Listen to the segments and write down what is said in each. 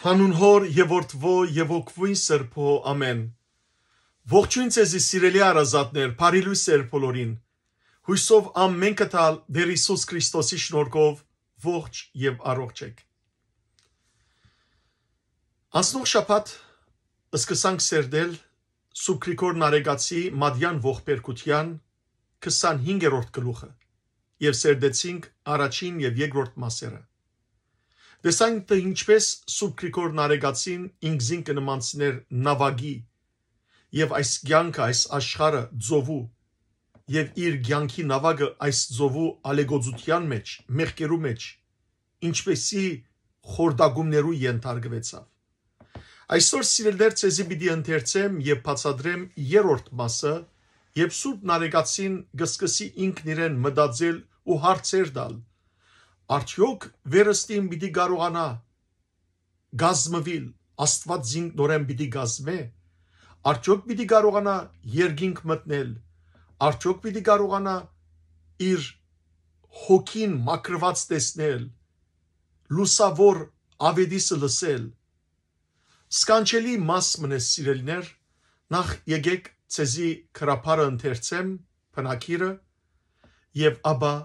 Հանուն հոր եւ որդվո եւ օգվույն սրբո ամեն։ Ողջույն ցեզի սիրելի արազատներ, բարի լույս սերփոլորին։ Հույսով ամեն կտալ Տեր Հիսուս Քրիստոսի շնորհքով ողջ եւ առողջ եք։ Անցնող շաբաթ սկսանք սերդել Սուրբ Գրիգոր Նարեգացի Մադյան ողբերգության 25-րդ գլուխը եւ սերդեցինք առաջին եւ երկրորդ մասերը։ Տեսանք թե ինչպես Սուրբ Գրիգոր Նարեգացին ինքզին կնմանցներ նավագի եւ այս ցանկը այս աշխարը ծովու եւ իր ցանկի նավագը այս ծովու ալեգոզության մեջ, մեղքերու մեջ ինչպեսի խորդագումներու ենթարկվեցավ։ Այսօր սիրելներ ցեզի պիտի ընթերցեմ եւ բացադրեմ երրորդ մասը, երբ Սուրբ Նարեգացին գսկսի ինքն իրեն մտածել ու հարցեր տալ Արդյոք վերստին պիտի կարողանա գազմվել Աստված զինքնորեն պիտի գազմե։ Արդյոք պիտի կարողանա երկինք մտնել։ Արդյոք պիտի կարողանա իր հոգին մակրված տեսնել, լուսավոր ավետիսը լսել։ Սկանչելի մաս մնես սիրելներ, նախ եկեք ցեզի քրափարը ընթերցեմ, փնակիրը եւ ապա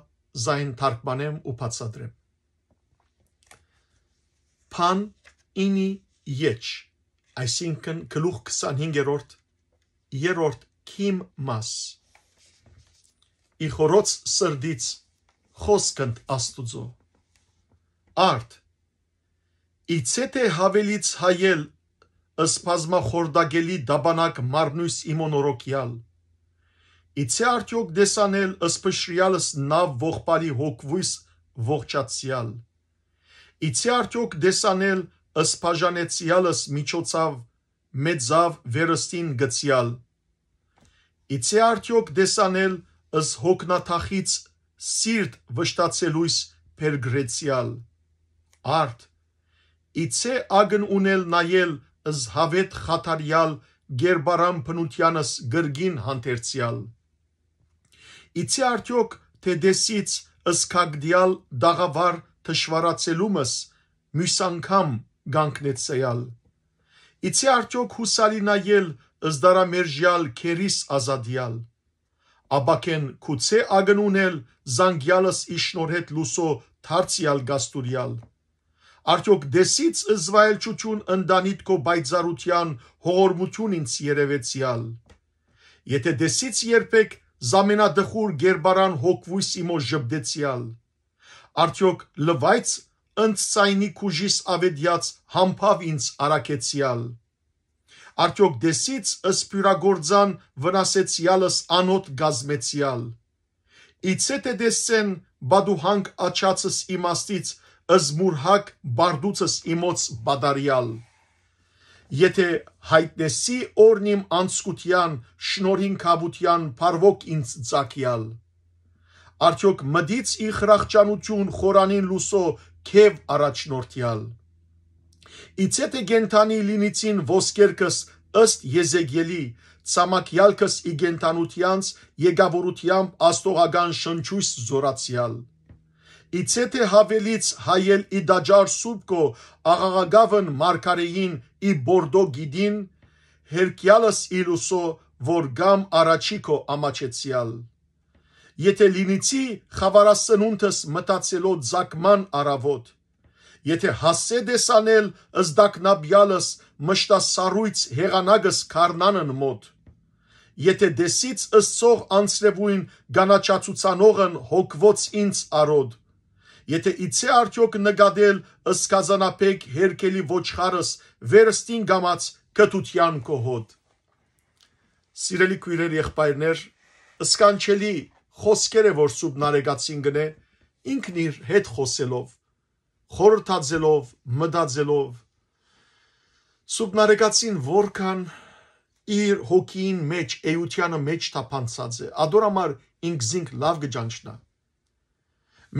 զայն թարգմանեմ ու բացատրեմ։ Pan ինի եջ, այսինքն գլուխ 25-րդ երրորդ քիմ մաս։ Իխորոց սրդից խոսքընդ Աստուծո։ Արդ իցեթե հավելից հայել ըսպազմախորդագելի դաբանակ մարնույս իմոնորոքյալ։ իմ Իցե արդյոք դեսանել ըսպշրիալս նավ ողբալի հոգվույս ողջացյալ։ Իցե արդյոք դեսանել ըսպաժանեցյալս միջոցավ մեծավ վերստին գցյալ։ Իցե արդյոք դեսանել ըս հոգնաթախից սիրտ վշտացելույս փերգրեցյալ։ Արդ իցե ագն ունել նայել ըս հավետ խաթարյալ գերբարան փնությանս գրգին հանդերցյալ Իցի արդյոք Թեդեսից ըսքագդիալ դաղավար թշվարացելումս մյուս անգամ գանքնեց սեյալ։ Իցի արդյոք հուսալինայել ըզդարամերժյալ քերիս ազադյալ։ Աբակեն քուցե ագնունել զանգյալս իշնորհետ լուսո թարցիալ գաստուրյալ։ Արդյոք դեսից զվայելչություն ընդանիտ քո բայցարության հողորմություն ինձ երևեցյալ։ Եթե դեսից երբեք զամենադխուր գերբարան հոգվույս իմո ժպդեցյալ։ Արդյոք լվայց ընց ցայնի քուժիս ավեդյաց համփավ ինձ արակեցյալ։ Արդյոք դեսից ըսպյուրագործան վնասեցյալս անոտ գազմեցյալ։ Իցեթե դեսցեն բադուհանք աչացս իմաստից ըզմուրհակ բարդուցս իմոց բադարյալ եթե հայտնեսի օրն իմ անսկության, շնորհին կաբության, փարվոք ինձ ցակյալ։ Արդյոք մդից իխրախճանություն խորանին լուսո քև առաջնորդյալ։ Իցեթե գենթանի լինիցին ոսկերքս ըստ Եզեգելի ցամաքյալքս իգենթանությանց եկավորությամբ աստողական շնչույս զորացյալ իցեթե հավելից հայել իդաջար սուբկո աղաղագավն մարգարեին ի բորդո գիդին հերկյալս իլուսո որ գամ առաջիկո ամաչեցյալ եթե լինիցի խավարասնունդս մտածելով ձակման արավոտ եթե հասե դեսանել ըզդակնաբյալս մշտասառույց հեղանագս քառնանն մոտ եթե դեսից ըսցող անցնեվույն գանաչացուցանողն հոգվոց ինձ արոդ եթե իցե արդյոք նկատել ըսկազանապեկ հերկելի ոչխարս վերստին գամած կտության կոհոտ։ Սիրելի քույրեր եղբայրներ, ըսկանչելի խոսքերը, որ սուբնարեգացին գնե, ինքն իր հետ խոսելով, խորհրդածելով, մտածելով, սուբնարեգացին որքան իր հոգին մեջ, էությանը մեջ թափանցած է, ադոր համար ինքզինք լավ գճանչնա։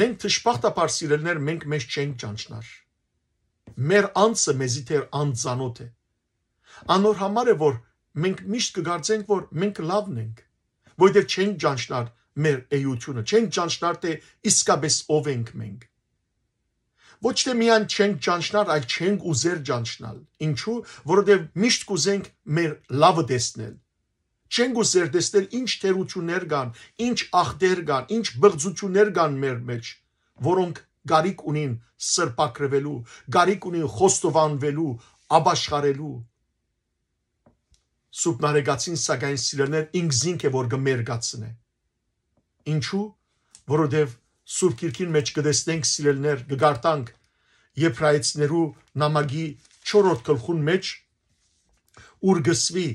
Մենք ճշմարտաբար սիրելներ, մենք մեզ չենք ճանչնար։ Մեր անձը մեզի դեռ անծանոթ է։ Անոր համար է որ մենք միշտ կգարցենք որ մենք լավն ենք, որտեղ չենք ճանչնար մեր էությունը, չենք ճանչնար թե իսկապես ով ենք մենք։ Ոչ թե միայն չենք ճանչնար, այլ չենք ուզեր ճանչնալ։ Ինչու՞, որովհետև միշտ կուզենք մեր լավը տեսնել, չեն գուսեր տեսնել ինչ թերություններ կան, ինչ ախտեր կան, ինչ բղձություններ կան մեր մեջ, որոնք գարիկ ունին սրպակրվելու, գարիկ ունին խոստովանվելու, աբաշխարելու։ Սուպնարեգացին սակայն սիրելներ ինքզինք է որ գմերգացնե։ Ինչու՞, որովհետև Սուրբ Կիրքին մեջ կտեսնենք սիրելներ, կգարտանք Եփրայեցներու նամակի 4-րդ գլխուն մեջ ուր գսվի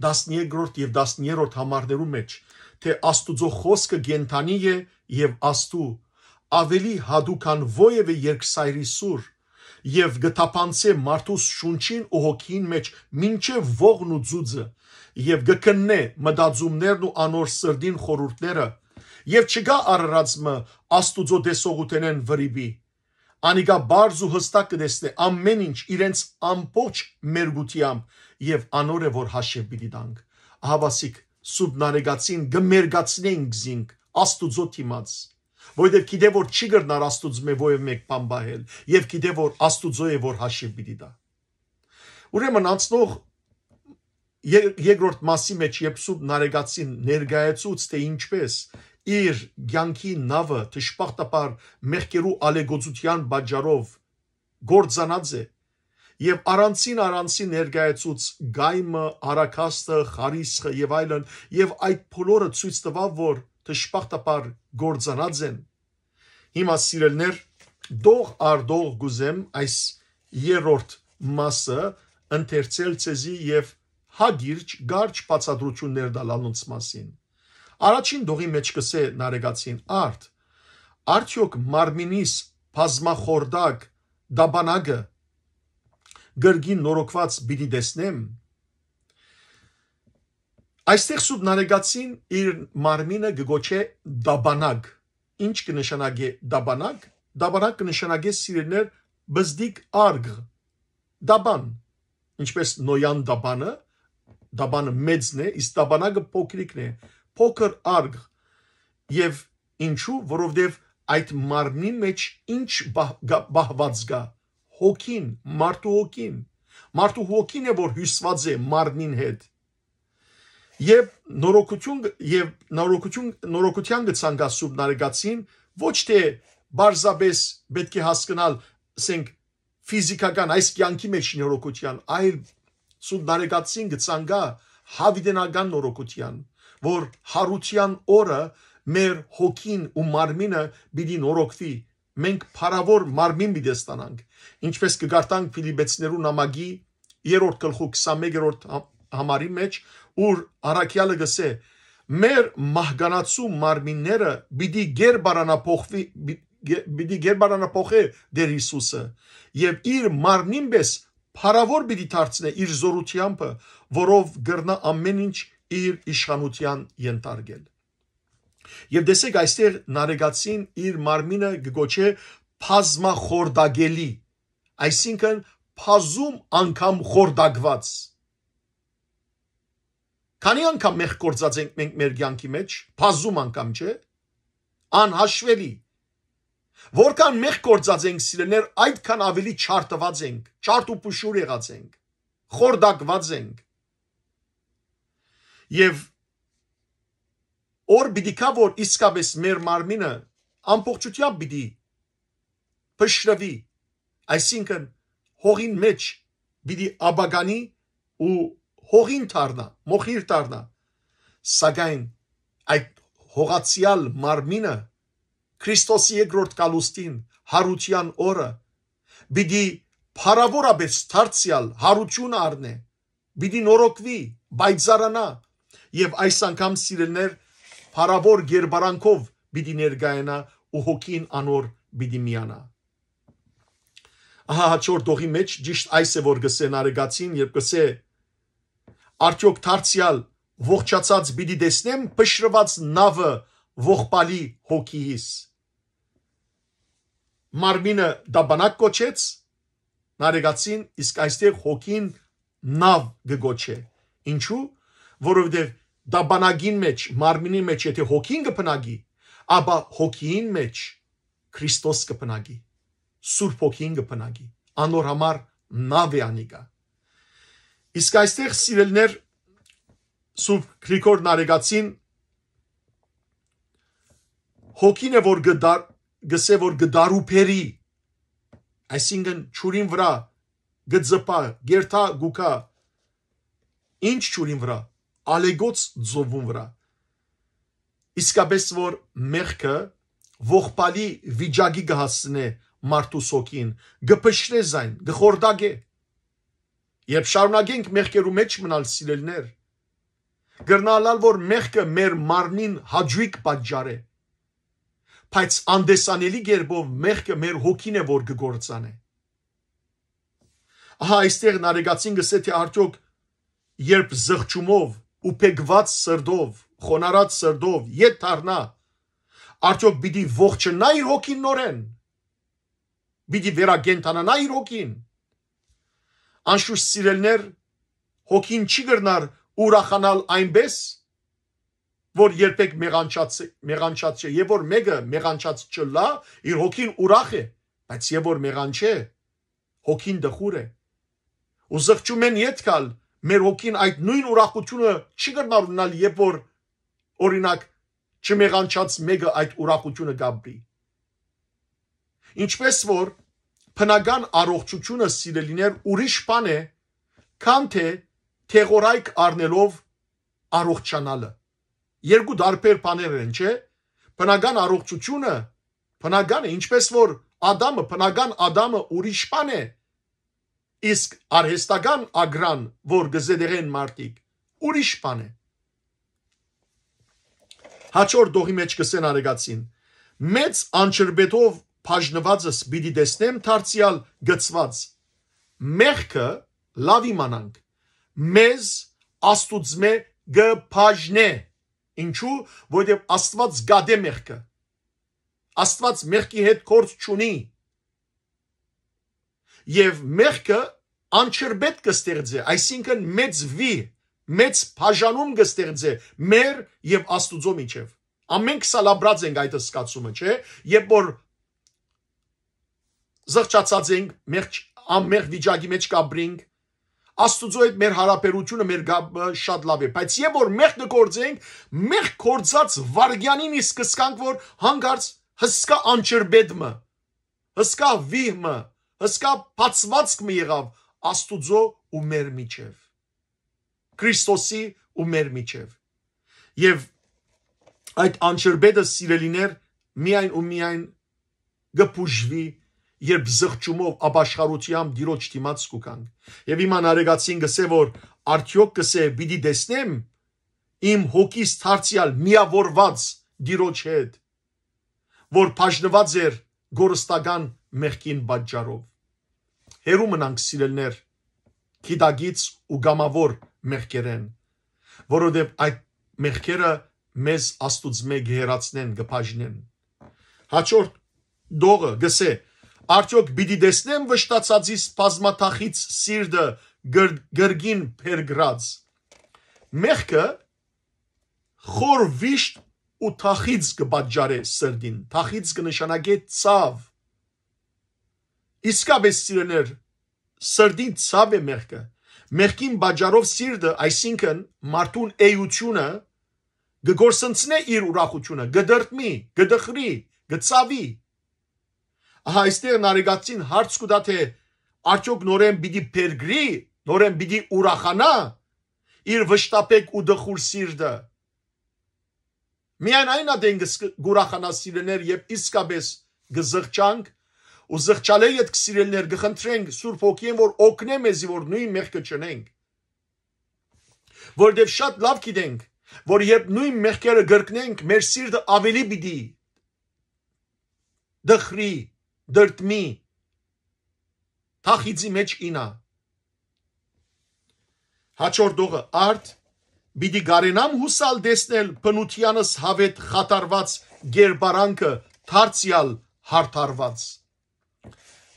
12-րդ եւ 13-րդ համարներու մեջ, թե Աստուծո խոսքը գենթանի է եւ Աստու ավելի հադուքան ովևէ երկսայրի սուր եւ գտապանցե մարդուս շունչին ու հոգին մեջ մինչեւ ողն ու ծուծը եւ գկննե մտածումներն ու անոր սրդին խորուրդները եւ չգա առարածմը աստուծո դեսողութենեն վրիբի անիկա բարձ ու հստակ կդեսնե ամեն ինչ իրենց ամբողջ մերգությամբ եւ անոր է որ հաշիվ պիտի տանք ահավասիկ սուբնարեգացին գմերգացնենք զինք աստուծո թիմած որովհետև գիտե որ չի գրնար աստուծո մե ովև մեկ բան բահել եւ գիտե որ աստուծո է որ հաշիվ պիտի տա ուրեմն անցնող երկրորդ մասի մեջ երբ սուբնարեգացին ներգայացուց թե ինչպես իր ցանկի նավը ճշմարտապար մեղքերու ալեգոծության բաժարով գործանած է եւ առանցին առանցին ներկայացուց գայմը, արակաստը, խարիսը եւ այլն եւ այդ բոլորը ցույց տվավ, որ դժբախտաբար գործանած են։ Հիմա սիրելներ, դող արդող գուզեմ այս երրորդ մասը ընթերցել ցեզի եւ հագիրջ գարջ բացադրություններ դալանոց մասին։ Առաջին դողի մեջ կսե նարեգացին արդ արդյոք մարմինիս բազմախորդակ դաբանագը գրգին նորոգված բիդի դեսնեմ։ Այստեղ Սուրբ Նարեգացին իր մարմինը գգոչե դաբանակ։ Ինչ կնշանակի դաբանակ։ Դաբանակ կնշանակի սիրելներ բզդիկ արգ։ Դաբան, ինչպես նոյան դաբանը, դաբանը մեծն է, իսկ դաբանակը փոքրիկն է, փոքր արգ։ Եվ ինչու, որովհետև այդ մարմնի մեջ ինչ բահ, բահված գա, բահ, հոգին, մարդու հոգին։ Մարդու հոգին է, որ հյուսված է մարմնին հետ։ Եվ նորոգություն եւ նորոգություն նորոգության գցանգած սուրբ նարեգացին ոչ թե բարձաբես պետք է հասկանալ, ասենք ֆիզիկական այս կյանքի մեջ նորոգության, այլ սուրբ նարեգացին գցանգա հավիդենական նորոգության, որ հարության օրը մեր հոգին ու մարմինը պիտի նորոգվի մենք փարավոր մարմին մի դեստանանք, ինչպես կգարտանք Ֆիլիպեցիներու նամակի 3-րդ գլխու 21-րդ հա-, համարի մեջ, ուր առաքյալը գսե մեր մահկանացու մարմինները պիտի ģերբարանափոխվի պիտի ģերբարանափոխե դեր Հիսուսը եւ իր մարմնին պես փարավոր պիտի դարձնե իր զորությամբ, որով գրնա ամեն ինչ իր իշխանության ենթարկել։ Եվ դեսեք այստեղ նարեգացին իր մարմինը գոչե փազմախորդագելի, այսինքն փազում անգամ խորդագված։ Քանի անգամ մեղ կործած ենք մենք մեր կյանքի մեջ, փազում անգամ չէ, անհաշվելի։ Որքան մեղ կործած ենք սիրելներ, այդքան ավելի չարտված ենք, չարտ ու փշուր եղած ենք, խորդագված ենք։ Եվ օր պիտի կա որ իսկապես մեր մարմինը ամբողջությամբ պիտի փշրվի այսինքն հողին մեջ պիտի աբագանի ու հողին դառնա մոխիր դառնա սակայն այդ հողացial մարմինը Քրիստոսի երկրորդ կալուստին հարության օրը պիտի փարավորապես դարձial հարություն առնե պիտի նորոգվի բայց զարանա եւ այս անգամ սիրելներ հարավոր ģերբարանքով պիտի ներգայանա ու հոգին անոր պիտի միանա։ Ահա հաջորդ դողի մեջ ճիշտ այս է որ գսեն արեգացին, երբ գսե արդյոք դարձյալ ողջացած պիտի տեսնեմ փշրված նավը ողբալի հոգիս։ Մարմինը դաբանակ կոչեց, նարեգացին իսկ այստեղ հոգին նավ գոչե։ Ինչու՞, որովհետև դա բանագին մեջ, մարմինի մեջ եթե հոգին կփնագի, ապա հոգին մեջ Քրիստոս կփնագի։ Սուրբ հոգին կփնագի։ Անոր համար նավ է անիկա։ Իսկ այստեղ սիրելներ Սուրբ Գրիգոր Նարեգացին հոգին է որ գդար գսե որ գդարուփերի այսինքն ճուրին վրա գծպա գերթա գուկա ինչ ճուրին վրա ալեգոց ծովում վրա իսկապես որ մեղքը ողբալի վիճակի գահացնե մարդու սոքին գփշրե զայն գխորդագե երբ շարունակենք մեղքերու մեջ մնալ սիրելներ գրնալալ որ մեղքը մեր մարմին հաջույք պատճառ է բայց անդեսանելի գերբով մեղքը մեր հոգին է որ գործանե ահա այստեղ նարեգացին գսե թե արդյոք երբ զղջումով ուփեգված սրդով, խոնարած սրդով ետ դառնա, արդյոք պիտի ողջնա իր հոգին նորեն։ Պիտի վերագենտանանա իր հոգին։ Անշուշտ սիրելներ հոգին չի գրնար ուրախանալ այնպես, որ երբեք մեղանչած մեղանչած չէ, եւ որ մեկը մեղանչած չլա, իր հոգին ուրախ է, բայց եւ որ մեղանչ է, հոգին դխուր է։ Ու զղջում են յետքալ մեր ոգին այդ նույն ուրախությունը չի գտնարունալ, երբ որ օրինակ չմեղանչած մեկը այդ ուրախությունը գաբրի։ Ինչպես որ փնական առողջությունը սիրելիներ ուրիշ բան է, քան թե թեղորայք առնելով առողջանալը։ Երկու դարբեր բաներ են, չէ՞։ Բնական առողջությունը, բնականը, ինչպես որ Ադամը, բնական Ադամը ուրիշ բան է, իսկ արհեստական ագրան, որ գզեդեղեն մարդիկ ուրիշ բան է։ Հաճոր դողի մեջ կսեն արեգացին։ Մեծ անջրբետով բաժնվածս պիտի դեսնեմ դարձյալ գծված։ Մեղքը լավ իմանանք։ Մեզ աստուծմե գբաժնե։ Ինչու, որովհետև Աստված գադե մեղքը։ Աստված մեղքի հետ կորց չունի։ Եվ մեղքը անչրբետ կստեղծե, այսինքն մեծ վի, մեծ բաժանում կստեղծե մեր եւ Աստուծո միջև։ Ամենք սա լաբրած ենք այդ սկացումը, չէ՞, երբ որ զղճացած ենք մեր ամեղ վիճակի մեջ կապրինք, Աստուծո հետ մեր հարաբերությունը մեր շատ լավ է, բայց երբ որ մեղք գործենք, մեղք գործած վարգյանին իսկ կսկանք, որ հանգարց հսկա անջրբեդմը, հսկա վիհմը, հսկա բացվածք մի եղավ Աստուծո ու մեր միջև։ Քրիստոսի ու մեր միջև։ Եվ այդ անջրբեդը սիրելիներ միայն ու միայն գփուժվի երբ զղջումով ապաշխարությամբ դիրոջ դիմաց կուկանք։ Եվ իման արեգացին գսե որ արդյոք գսե պիտի տեսնեմ իմ հոգիս թարցիալ միավորված դիրոջ հետ որ բաժնված էր գորստական մեղքին պատճառով հերու մնանք սիրելներ գիտագից ու գամավոր մեղքերեն որովհետև այդ մեղքերը մեզ աստուծո մեկ հերացնեն գփաժնեն հաջորդ դողը գսե Արդյոք պիտի դեսնեմ վշտացածի սպազմաթախից սիրտը գր, գրգին փերգրած։ Մեղքը խոր վիշտ ու թախից կբաճարե սրդին։ Թախից կնշանակե ցավ, իսկապես սիրելեր սրդին ցավ է մեղքը մեղքին բաճարով սիրտը այսինքն մարդուն էությունը գգորսնցնե իր ուրախությունը գդրտմի գդխրի գծավի ահա այստեղ նարեգացին հարց կուտա թե արդյոք նորեն պիտի փերգրի նորեն պիտի ուրախանա իր վշտապեկ ու դխուր սիրտը միայն այնա դեն գուրախանա սիրելներ եւ իսկապես գզղճանք ու զղջալե իդ քսիրելներ գխնդրենք Սուրբ Հոգին որ օգնե մեզի որ նույն մեղքը չնենք որովհետև շատ լավ գիտենք որ երբ նույն մեղքերը գրկնենք մեր սիրտը ավելի պիտի դխրի դրտմի թախիցի մեջ ինա հաջորդ ուղը արդ Բիդի գարենամ հուսալ դեսնել բնությանս հավետ խատարված գերբարանքը թարցիալ հարթարված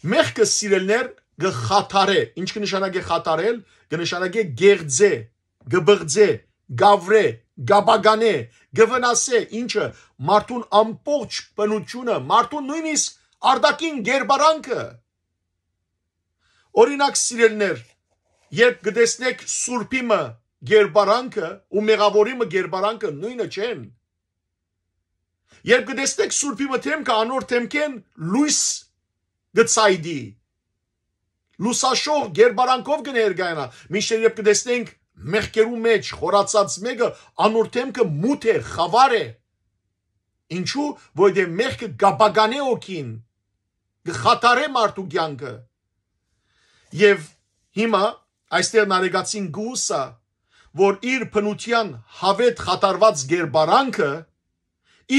Մեղքը սիրելներ գխաթարե, ինչ կնշանակե խաթարել, կնշանակե գեղձե, գբղձե, գավրե, գաբագանե, գվնասե, ինչը մարդուն ամբողջ բնությունը, մարդուն նույնիսկ արդակին ģերբարանքը։ Օրինակ սիրելներ, երբ գտեսնեք սուրբիմը ģերբարանքը ու մեղավորիմը ģերբարանքը նույնը չեն։ Երբ գտեսնեք սուրբիմը թեմքը անոր թեմքեն լույս գծայդի լուսաշող ģերբարանքով կներկայանա մինչդեռ երբ կտեսնենք մեղքերու մեջ խորացած մեկը անոր թեմքը մութ է խավար է ինչու որովհետև մեղքը գաբագանե օքին գխատարե մարդու կյանքը եւ հիմա այստեղ նարեգացին գուսա որ իր փնության հավետ խատարված ģերբարանքը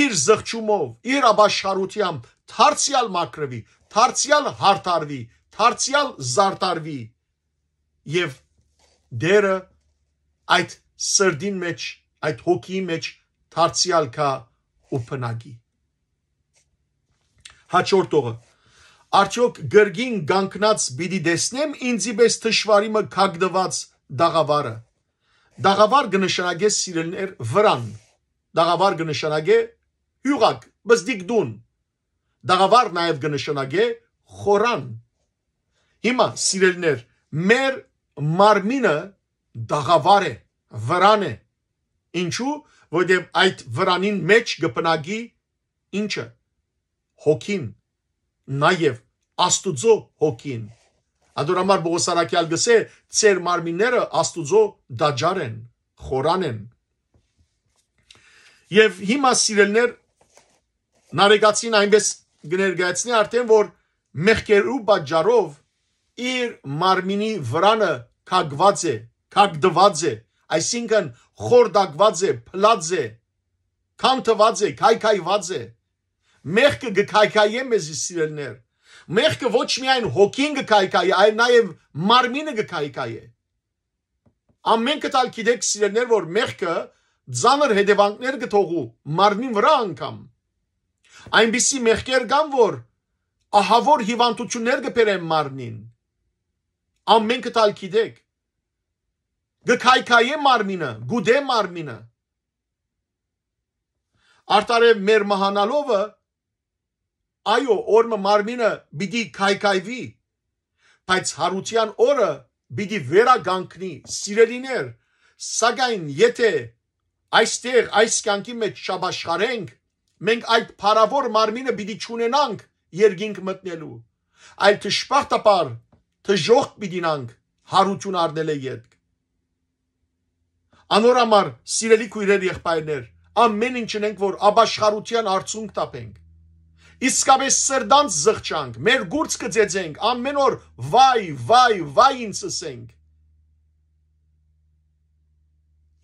իր զղջումով, իր աբաշխարությամբ թարցիալ մակրվի, Թարցիալ հարթարվի, թարցիալ զարտարվի եւ դերը այդ սրդին մեջ, այդ հոգի մեջ թարցիալ կա ու փնագի։ Հաջորդ օրը Արդյոք գրգին գանկնած բիդի դեսնեմ ինձի պես թշվարիմը կագնված դաղավարը։ Դաղավար գնշանագե սիրելներ վրան։ Դաղավար գնշանագե հյուղակ, բզդիկ դուն, Դաղավար նաև կնշանակե խորան։ Հիմա, սիրելիներ, մեր մարմինը դաղավար է, վրան է։ Ինչու, որտեղ այդ վրանին մեջ կբնակի ինչը։ Հոգին, նաև Աստուծո հոգին։ Ադորամար Բողոս Արաքյալ գսե, «Ձեր մարմինները Աստուծո դաջար են, խորան են»։ Եվ հիմա սիրելներ նարեգացին այնպես գներգացնի արդեն որ մեղքերու պատճառով իր մարմինի վրանը քագված է, քագդված է, այսինքն խորդակված է, փլած է, քանթված է, քայքայված է։ Մեղքը գքայքայե մեզի սիրելներ։ Մեղքը ոչ միայն հոգին գքայքայե, այլ նաև մարմինը գքայքայե։ Ամեն կտալ գիտեք սիրելներ, որ մեղքը ծանր հետևանքներ կթողու մարմին վրա անգամ այնպիսի մեղքեր կան, որ ահավոր հիվանդություններ կբերեն մարմնին։ Ամեն կտալ գիտեք։ Գկայքայե մարմինը, գուդե մարմինը։ Արտարև մեր մահանալովը այո, օրը մարմինը պիտի քայքայվի, բայց հարության օրը պիտի վերագանքնի, սիրելիներ, սակայն եթե այստեղ այս կյանքի մեջ շաբաշխարենք, մենք այդ փարավոր մարմինը պիտի ճունենանք երկինք մտնելու այլ ճշփախտապար թժողք պիտինանք հարություն առնել է յետք անորամար սիրելի քույրեր եղբայրներ ամեն ինչ ունենք որ աբաշխարության արցունք տապենք իսկապես սրդանց զղջանք մեր գուրց կծեծենք ամեն օր վայ վայ վայ ինձ ասենք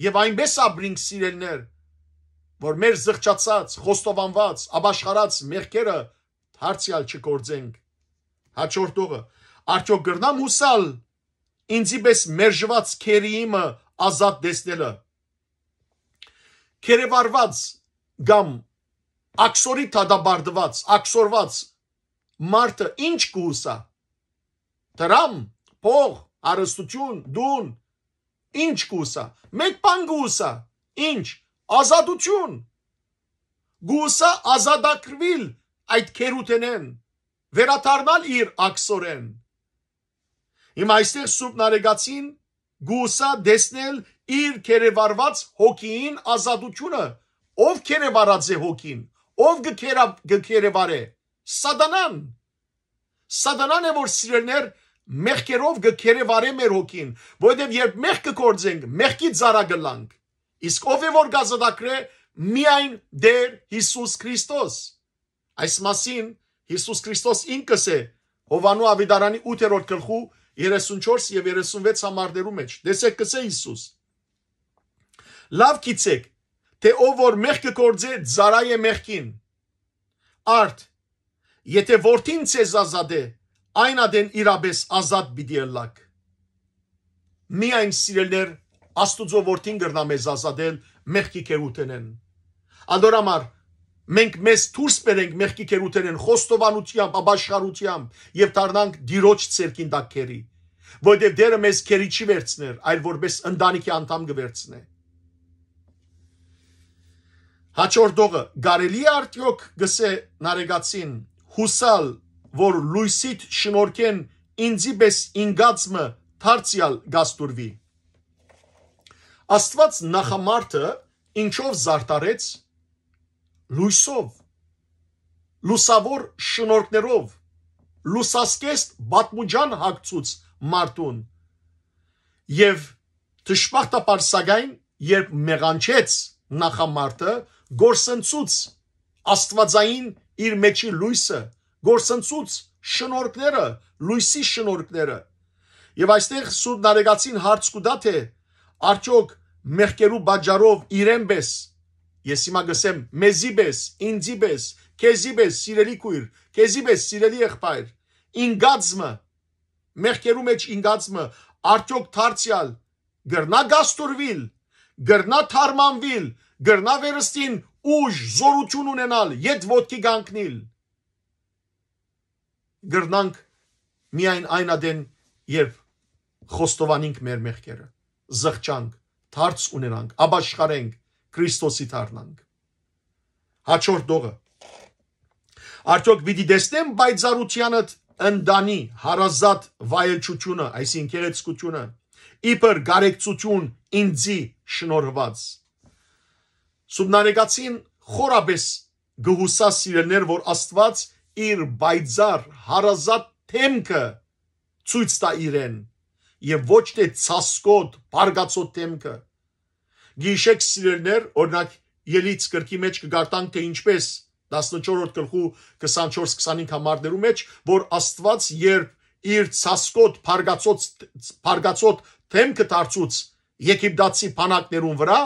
եւ այնպես ապրինք սիրելներ որ մեր զղջացած, խոստովանված, աբաշխարած մեղքերը հարցյալ չկործենք։ Հաջորդ ուղը արդյոք գրնամ հուսալ ինձի պես մերժված քերիմը ազատ դեսնելը։ Քերևարված կամ աքսորի տադաբարդված, աքսորված մարդը ինչ կուսա։ Դրամ, փող, արստություն, դուն ինչ կուսա։ Մեկ բան կուսա։ Ինչ ազատություն գուսա ազատագրվել այդ քերութենեն վերաթարնալ իր աքսորեն հիմա այստեղ սուրբ նարեգացին գուսա դեսնել իր քերեվարված հոգին ազատությունը ով քերեվարած է հոգին ով գքերա գքերեվարե սատանան սատանան է որ սիրելներ մեղքերով գքերեվարե մեր հոգին որովհետև երբ մեղքը կործենք մեղքի ծառա գլանք Իսկ ով է որ գազադակրե միայն դեր Հիսուս Քրիստոս։ Այս մասին Հիսուս Քրիստոս ինքս է Հովանու Ավիդարանի 8-րդ գլխու 34 եւ 36 համարներու մեջ։ Դեսեք կսե Հիսուս։ Լավ գիտեք, թե ով որ մեղքը կործե ծարայ է մեղքին։ Արդ եթե որդին ցեզ ազատե, այն ադեն իրապես ազատ պիտի լակ։ Միայն սիրելներ Աստուծո որդին գրնա մեզ ազատել մեղքի կերութենեն։ Անդորամար մենք մեզ դուրս բերենք մեղքի կերութենեն խոստովանությամբ, աբաշխարությամբ եւ դառնանք դիրոջ ցերքին դակերի, որտեղ դերը մեզ քերի չի վերցներ, այլ որպես ընտանիքի անդամ կվերցնե։ Հաջորդողը գարելի արդյոք գսե նարեգացին հուսալ որ լույսիդ շնորհքեն ինձի պես ինգածմը թարցիալ գաստուրվի Աստված նախամարտը ինչով զարտարեց լույսով լուսավոր շնորհներով լուսասկեստ բատմուջան հագցուց մարդուն եւ դժբախտաբար սակայն երբ մեղանչեց նախամարտը գործընծուց աստվածային իր մեջի լույսը գործընծուց շնորհները լույսի շնորհները եւ այստեղ սուրբ նարեգացին հարց կուտա թե Արդյոք մեղքերու բաջարով իրեն պես ես հիմա գսեմ մեզի պես, ինձի պես, քեզի պես սիրելի քույր, քեզի պես սիրելի եղբայր, ինգածմը մեղքերու մեջ ինգածմը արդյոք դարձյալ գրնա գաստորվիլ, գրնա թարմանվիլ, գրնա վերստին ուժ զորություն ունենալ, իդ ոդկի գանքնիլ։ Գրնանք միայն այնադեն, երբ խոստովանինք մեր մեղքերը զղջանք, դարձ ունենանք, աբաշխարենք, Քրիստոսի դառնանք։ Հաջորդ դողը Արդյոք պիտի դեսնեմ բայցարությանդ ընդանի հարազատ վայելչությունը, այսինքն գեղեցկությունը, իբր գարեկցություն ինձի շնորհված։ Սուբնարեգացին խորաբես գհուսա սիրելներ, որ Աստված իր բայցար հարազատ թեմքը ցույց տա իրեն եւ ոչ թե ցասկոտ, բարգացոտ դեմքը։ Գիշեք սիրելներ, օրինակ ելից գրքի մեջ կգարտանք թե ինչպես 14-րդ գլխու 24-25 համարներու մեջ, որ Աստված երբ իր ցասկոտ, բարգացոտ, բարգացոտ դեմքը դարձուց Եգիպտացի փանակներուն վրա,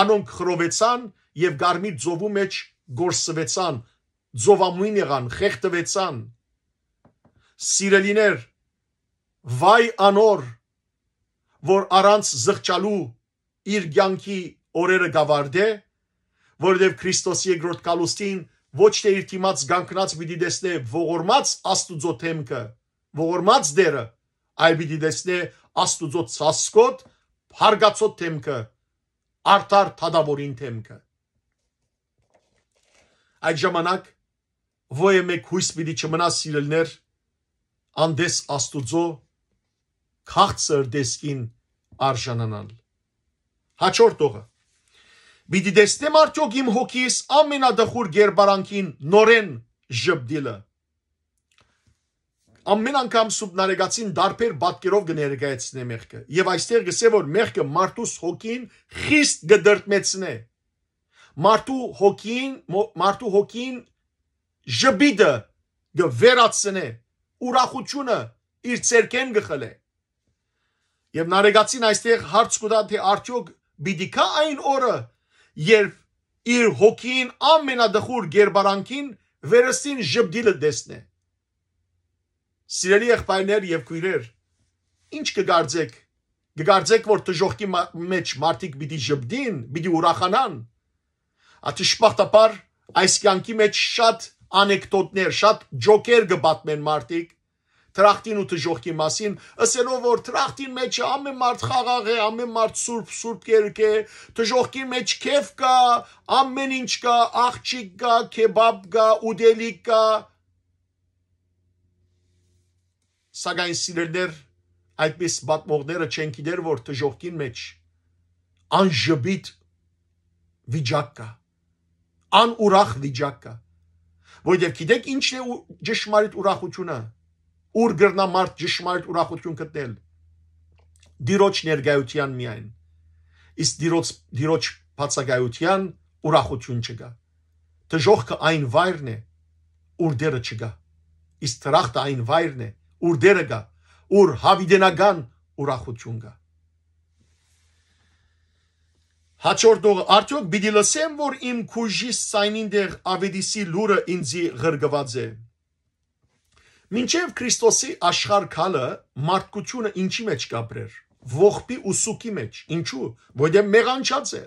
անոնք խրովեցան եւ գարմիր ծովու մեջ գործսվեցան, ծովամույն եղան, խեղդվեցան։ Սիրելիներ, վայ անոր, որ առանց զղջալու իր ցանկի օրերը գավարդե, որովհետև Քրիստոսի երկրորդ կալուստին ոչ թե իր թիմած ցանկնած պիտի դեսնե ողորմած Աստուծո թեմքը, ողորմած դերը, այլ պիտի դեսնե Աստուծո ցասկոտ, հարգացոտ թեմքը, արդար թադավորին թեմքը։ Այդ ժամանակ ոյե մեկ հույս պիտի չմնա սիրելներ, անդես Աստուծո քաղցր դեսկին արժանանալ։ Հաջորդ օղը Բիդի դեսնեմ արդյոք իմ հոգիս ամենադխուր գերբարանքին նորեն ժպդիլը։ Ամեն անգամ սուբնարեգացին դարբեր բատկերով գներգայացնե մեղքը։ Եվ այստեղ գսե որ մեղքը մարդուս հոգին խիստ գդրտմեցնե։ Մարդու հոգին, մարդու հոգին ժպիդը գվերացնե, ուրախությունը իր ցերկեն գխլե։ Եվ նարեգացին այստեղ հարց կուտան, թե արդյոք պիտի կա այն օրը, երբ իր հոգին ամենադխուր գերբարանքին վերստին ժպտիլը դեսնե։ Սիրելի եղբայրներ եւ քույրեր, ինչ կգարձեք գկարձեք, որ դժողքի մեջ մարդիկ պիտի ժպտին, պիտի ուրախանան։ Աթիշպախտապար այս կյանքի մեջ շատ անեկդոտներ, շատ ջոկեր կբատմեն մարդիկ, Թրախտին ու դժողքի մասին, ասելով որ թրախտին մեջ ամեն մարդ խաղաղ է, ամեն մարդ սուրբ սուրբ կերք է, դժողքի մեջ քեֆ կա, ամեն ինչ կա, աղջիկ կա, քեբաբ կա, ուդելիկ կա։ Սակայն սիրելներ, այդպես պատմողները չեն գիտեր, որ դժողքին մեջ անժբիտ վիճակ կա, անուրախ վիճակ կա։ Որտեւ գիտեք ինչն է ճշմարիտ ուրախությունը։ ու ուր գրնա մարդ ճշմարիտ ուրախություն գտնել դիրոջ ներգայության միայն իսկ դիրոջ դիրոջ բացակայության ուրախություն չկա դժողքը այն վայրն է ուր դերը չկա իսկ տրախտը այն վայրն է ուր դերը կա ուր հավիդենական ուրախություն կա Հաջորդող արդյոք պիտի լսեմ, որ իմ քույրի սայնին դեղ ավեդիսի լուրը ինձի ղրգված է։ Մինչև Քրիստոսի աշխարհքալը մարդկությունը ինչի մեջ կապրեր։ Ողբի ուսուկի մեջ։ Ինչու՞, որովհետև դե մեղանչած էր,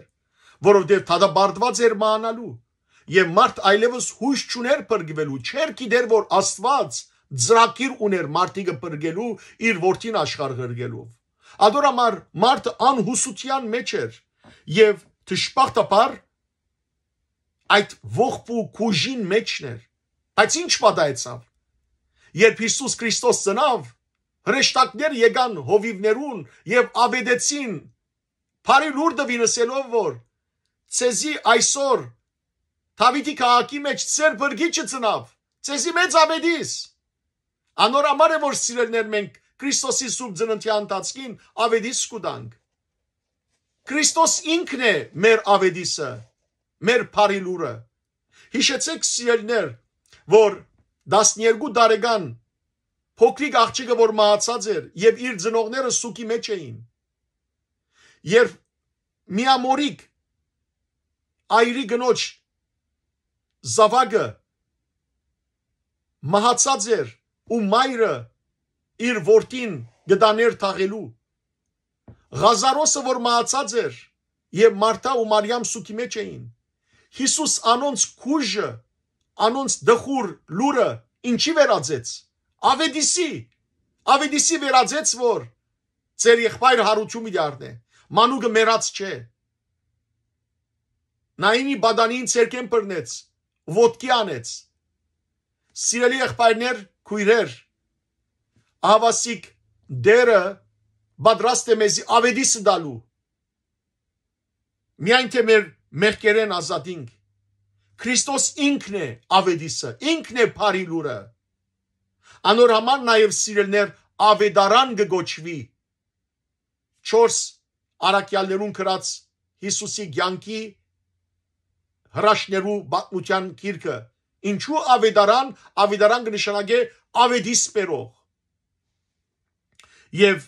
որովհետև թադաբարդված էր մանալու։ Եվ մարդ այլևս հույս չուներ բրգվելու, չեր գիտեր, որ Աստված ծրակիր ուներ մարդիկը բրգելու իր որդին աշխարհ գրգելով։ Ադորամար մարդը անհուսության մեջ էր եւ դժբախտաբար այդ ողբու քուժին մեջն էր։ Բայց ինչ պատահեցավ Երբ Հիսուս Քրիստոս ծնավ, հրեշտակներ եկան հովիվներուն եւ ավեդեցին Փարի լուրդը վինսելով որ ցեզի այսօր Դավիթի քաղաքի մեջ ծեր բրգիչը ծնավ։ Ցեզի մեծ ավեդիս։ Անոր համար է որ սիրելներ մենք Քրիստոսի սուրբ ծննդի ընթացքին ավեդիս կուտանք։ Քրիստոս ինքն է մեր ավեդիսը, մեր փարիլուրը։ Հիշեցեք սիրելներ, որ 12 տարեկան փոքրիկ աղջիկը որ մահացած էր եւ իր ծնողները սուկի մեջ էին երբ միամորիկ այրի գնոջ զավակը մահացած էր ու մայրը իր որդին գտաներ թաղելու Ղազարոսը որ մահացած էր եւ Մարթա ու Մարիամ սուքի մեջ էին Հիսուս անոնց քուժը անոնց դխուր լուրը ինչի վերածեց ավեդիսի ավեդիսի վերածեց որ ծեր եղբայր հարություն միդարն է մանուկը մեռած չէ նայինի բադանին ցերկեն բռնեց ոդկի անեց սիրելի եղբայրներ քույրեր ավասիկ դերը պատրաստ է մեզ ավեդիս դալու միայն թե մեր մեղքերեն ազատինք Քրիստոս ինքն է ավետիսը, ինքն է բարի լուրը։ Անոր համար նաև սիրելներ ավետարան գոչվի։ 4 Արաքյալներուն գրած Հիսուսի ցանկի հրաշներու բացության գիրքը ինչու ավետարան ավետարան կնշանակե ավետիսպերող եւ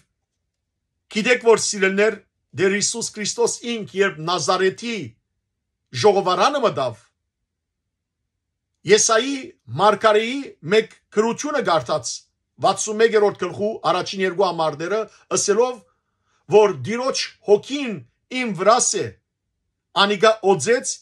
գիտեք որ սիրելներ դեր Հիսուս Քրիստոս ինք երբ Նազարեթի ժողովարանը մտավ Եսայի Մարգարեի մեկ գրությունը գարտած 61-րդ գլխու առաջին երկու ամառները ասելով որ դիրոջ հոգին իմ վրաս է անիգա օձեց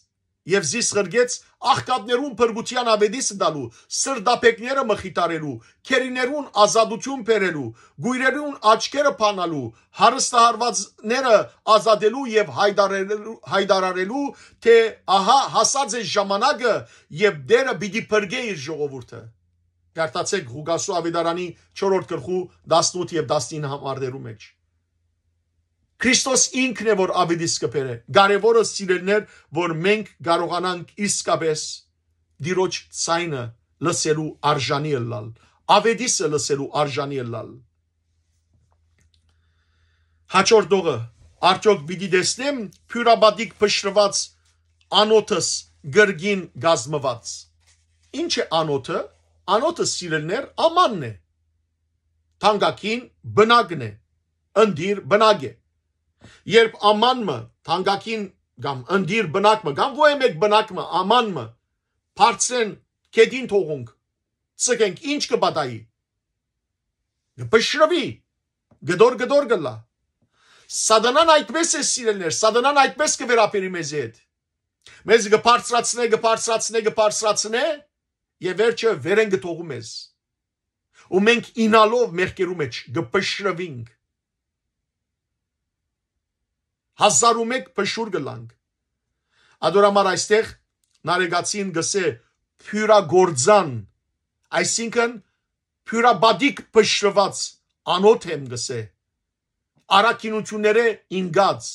Եվ զիս խրգեց աղկատներուն փրկության ավետի ստանալու, սրդապեկները մխիտարելու, քերիներուն ազատություն բերելու, գույրերուն աչքերը փանալու, հարստահարվածները ազատելու եւ հայդարելու, հայդարարելու, թե ահա հասած է ժամանակը եւ դերը պիտի փրկե իր ժողովուրդը։ Գարտացեք Ղուգասու ավետարանի 4-րդ գլխու 18 եւ 19 համարներու մեջ։ Քրիստոս ինքն է որ ավելիս կբերե։ Կարևորը սիրելներ, որ մենք կարողանանք իսկապես դիրոջ ցայնը լսելու արժանի լալ, ավետիսը լսելու արժանի լալ։ Հաջորդողը արդյոք պիտի դեսնեմ փյուրաբադիկ փշրված անոթս գրգին գազմված։ Ինչ է անոթը։ Անոթը սիրելներ ամանն է։ Թանկակին բնագն է։ Ընդիր բնագ է Երբ ամանմը թանկակին կամ ընդիր բնակմը կամ ոե մեկ բնակմը ամանմը բարձեն կետին թողունք ցկենք ինչ կբադայի բշրվի գդոր գդոր գլա սադանան այդպես է սիրելներ սադանան այդպես կվերապերի մեզ հետ մեզ կբարձրացնե կբարձրացնե կբարձրացնե եւ վերջը վերեն գթողում ես ու մենք ինալով մեղքերու մեջ կբշրվինք 1001 փշուր գլանք։ Ադորամար այստեղ նարեգացին գսե փյուրագործան, այսինքն փյուրաբադիկ փշրված անոթ եմ գսե։ Արակինությունները ինգած,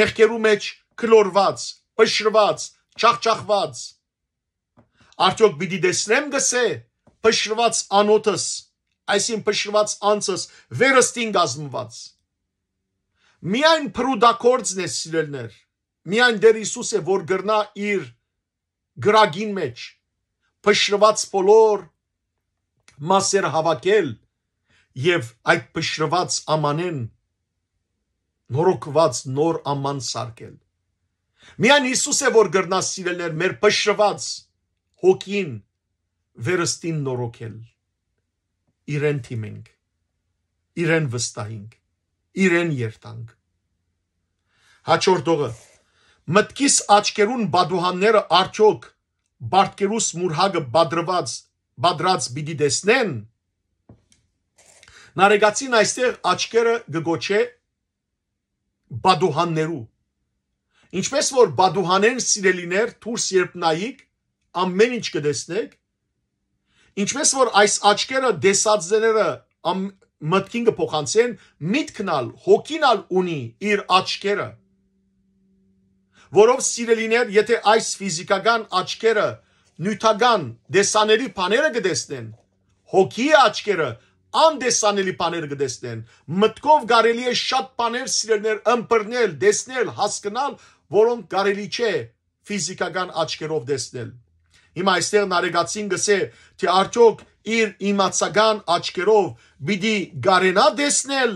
մեղքերու մեջ քլորված, փշրված, չախչախված։ Արդյոք պիտի դեսնեմ գսե փշրված անոթս, այսին փշրված անցս վերստին գազմված։ Միայն փրուդակորձն է սիրելներ։ Միայն դեր Հիսուս է, որ գրնա իր գրագին մեջ փշրված բոլոր մասեր հավաքել եւ այդ փշրված ամանեն նորոգված նոր աման սարքել։ Միայն Հիսուս է, որ գրնա սիրելներ մեր փշրված հոգին վերստին նորոգել։ Իրեն թիմենք, իրեն վստահենք իրեն երտանք։ Հաջորդողը մտքիս աչկերուն բադուհանները արդյոք բարդկերուս մուրհագը բադրված բադրած բիդի դեսնեն նարեգացին այստեղ աչկերը գգոչե բադուհաններու ինչպես որ բադուհանեն սիրելիներ դուրս երբ նայիք ամեն ինչ կդեսնեք ինչպես որ այս աչկերը դեսածները ամ, մտքին կփոխանցեն, միտքնալ, հոգինալ ունի իր աչքերը։ Որով սիրելիներ, եթե այս ֆիզիկական աչքերը նյութական դեսաների բաները կտեսնեն, հոգի աչքերը անդեսանելի բաներ կտեսնեն։ Մտքով կարելի է շատ բաներ սիրելներ ըմբռնել, տեսնել, հասկանալ, որոնք կարելի չէ ֆիզիկական աչքերով տեսնել։ Հիմա այստեղ նարեգացին գսե, թե արդյոք իր իմացական աչքերով պիտի գարենա դեսնել,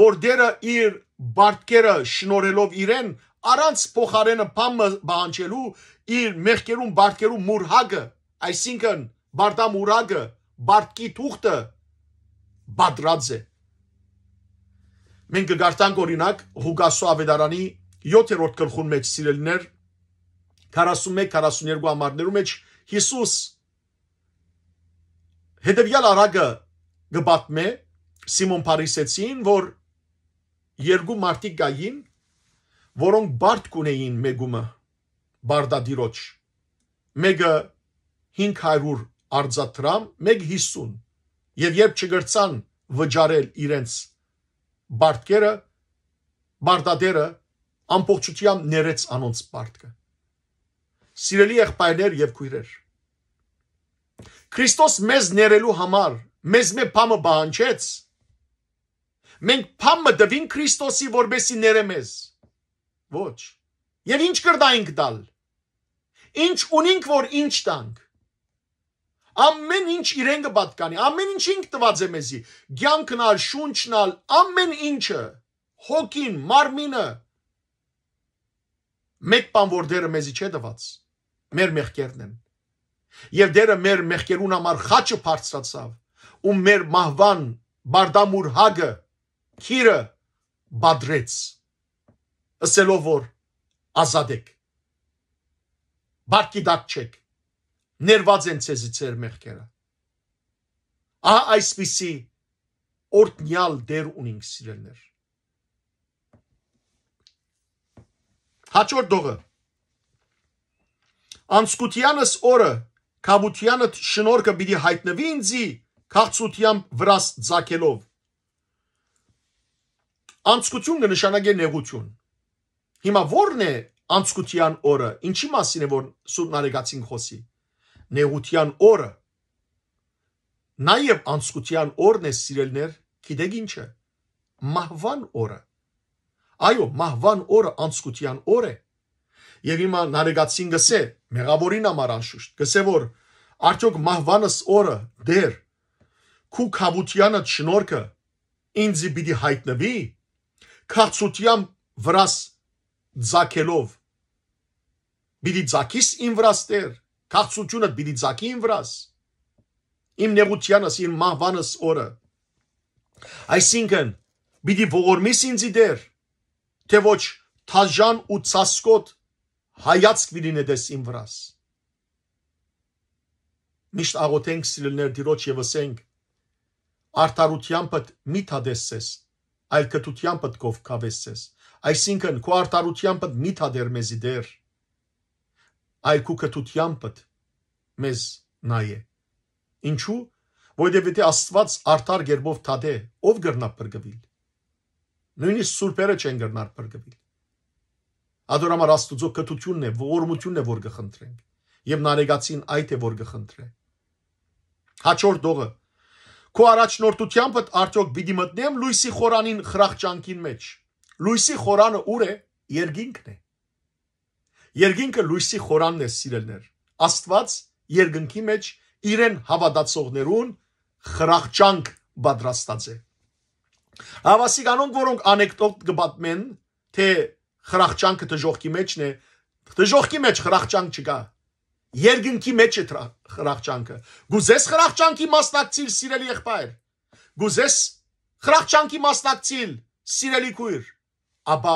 որ դերը իր բարտկերը շնորելով իրեն առանց փոխարենը բամը բանջելու իր մեղքերուն բարտկերուն մուրհագը, այսինքն բարտամուրագը, բարտկի թուղթը բադրած է։ Մենք գարտանք օրինակ Հուգասո Ավետարանի 7-րդ գլխուն մեջ սիրելիներ 41-42 համարներում մեջ Հիսուս հետևյալ արագը գբատմե Սիմոն Փարիսեցին, որ երկու մարդիկ գային, որոնք բարդ կունեին մեգումը բարդադիրոջ։ Մեկը 500 արձատրամ, մեկ 50։ Եվ երբ չգրցան վճարել իրենց բարդկերը, բարդադերը ամբողջությամբ ներեց անոնց բարդկը։ Սիրելի եղբայրներ եւ քույրեր, Քրիստոս մեզ ներելու համար մեզ մե փամը բանչեց։ Մենք փամը դվին Քրիստոսի, որբեսի ները մեզ։ Ոչ։ Եվ ինչ կրդայինք դալ։ Ինչ ունինք, որ ինչ տանք։ Ամեն ինչ իրեն կպատկանի, ամեն ինչ ինք տված է մեզի։ Գյանքն ալ, շունչն ալ, ամեն ինչը, հոգին, մարմինը։ Մեկ բան որ դերը մեզի չէ տված։ Մեր մեղքերն են։ մեր Եվ դերը մեր մեղքերուն համար խաչը բարձրացավ ու մեր մահվան բարդամուր հագը քիրը բադրեց ասելով որ ազատ եք բարկի դակ չեք ներված են ցեզի ցեր մեղքերը ահա այսպիսի օրտնյալ դեր ունենք սիրելներ հաջորդ դողը անսկությանս օրը Քաբությանը շնորհքը պիտի հայտնվի ինձի քաղցությամբ վրաս ձակելով։ Անցկություն կնշանակե նեղություն։ Հիմա ո՞րն է անցկության օրը։ Ինչի մասին է որ Սուրբ Նարեկացին խոսի։ Նեղության օրը։ Նաև անցկության օրն է սիրելներ, գիտեք ինչը։ Մահվան օրը։ Այո, մահվան օրը անցկության օր է։ որ եւ հիմա նարեգացին գսե մեղավորին համար անշուշտ գսե որ արդյոք մահվանս օրը դեր քու քավուտյանը շնորհքը ինձ պիտի հայտնվի քացուտյամ վրաս ձակելով պիտի ձակիս ին վրաս դեր քացուտյունը պիտի ձակի ին վրաս իմ նեղությանս իմ մահվանս օրը այսինքն պիտի ողորմիս ինձ դեր թե ոչ թաժան ու ցասկոտ հայացք միլին է դես իմ վրաս։ Միշտ աղոթենք սիրելներ դիրոջ և ասենք, արդարությամբըտ մի թադեսցես, այլ կտությամբըտ կով կավեսցես, այսինքն քո արդարությամբըտ մի թադեր մեզի դեր, այլ կու կտությամբըտ մեզ նայե։ Ինչու? Որդևիտի աստված արդար գերբով թադե, ով գրնա պրգվիլ։ Նույնիսկ սուրպերը չեն գրնար պրգվիլ։ Ադոր համար Աստուծո կտությունն է, ողորմությունն է, որ կխնդրենք։ Եվ նարեգացին այդ է, որ կխնդրե։ Հաջորդ դողը Քո առաջնորդությամբ արդյոք պիտի մտնեմ լույսի խորանին խրախճանքին մեջ։ Լույսի խորանը ուր է։ Երգինքն է։ Երգինքը լույսի խորանն է, սիրելներ։ Աստված երգնքի մեջ իրեն հավատացողներուն խրախճանք պատրաստած է։ Հավասիկ անոնք, որոնք անեկտոտ կպատմեն, թե խրախճանքը դժողքի մեջն է, դժողքի մեջ խրախճանք չկա։ Երգնքի մեջ է խրախճանքը։ Գուզես խրախճանքի մասնակցիլ, սիրելի եղբայր։ Գուզես խրախճանքի մասնակցիլ, սիրելի քույր։ Աբա